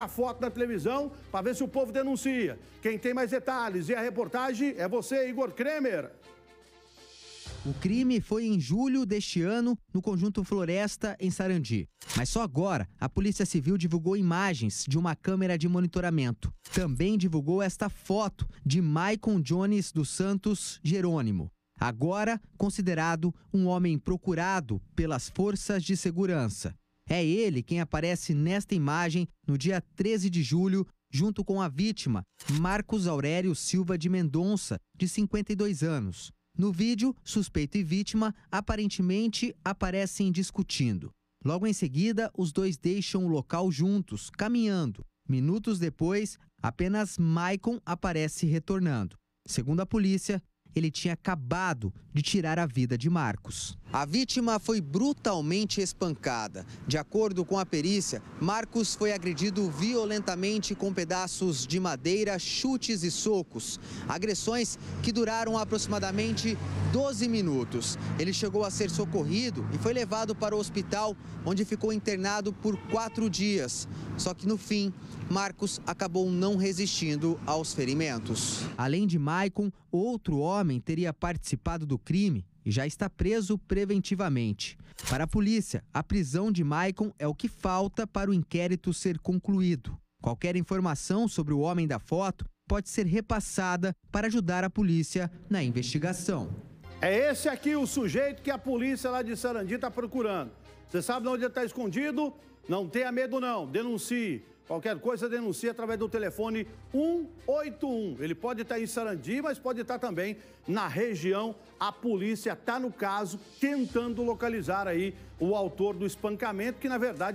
a foto na televisão para ver se o povo denuncia. Quem tem mais detalhes e a reportagem é você, Igor Kremer. O crime foi em julho deste ano, no conjunto Floresta, em Sarandi. Mas só agora a Polícia Civil divulgou imagens de uma câmera de monitoramento. Também divulgou esta foto de Maicon Jones dos Santos Jerônimo, agora considerado um homem procurado pelas forças de segurança. É ele quem aparece nesta imagem no dia 13 de julho, junto com a vítima, Marcos Aurélio Silva de Mendonça, de 52 anos. No vídeo, suspeito e vítima aparentemente aparecem discutindo. Logo em seguida, os dois deixam o local juntos, caminhando. Minutos depois, apenas Maicon aparece retornando. Segundo a polícia, ele tinha acabado de tirar a vida de Marcos. A vítima foi brutalmente espancada. De acordo com a perícia, Marcos foi agredido violentamente com pedaços de madeira, chutes e socos. Agressões que duraram aproximadamente 12 minutos. Ele chegou a ser socorrido e foi levado para o hospital, onde ficou internado por quatro dias. Só que no fim, Marcos acabou não resistindo aos ferimentos. Além de Maicon, outro homem teria participado do crime e já está preso preventivamente. Para a polícia, a prisão de Maicon é o que falta para o inquérito ser concluído. Qualquer informação sobre o homem da foto pode ser repassada para ajudar a polícia na investigação. É esse aqui o sujeito que a polícia lá de Sarandi está procurando. Você sabe onde ele está escondido? Não tenha medo, não. Denuncie. Qualquer coisa, denuncie através do telefone 181. Ele pode estar em Sarandi, mas pode estar também na região. A polícia está no caso, tentando localizar aí o autor do espancamento, que na verdade.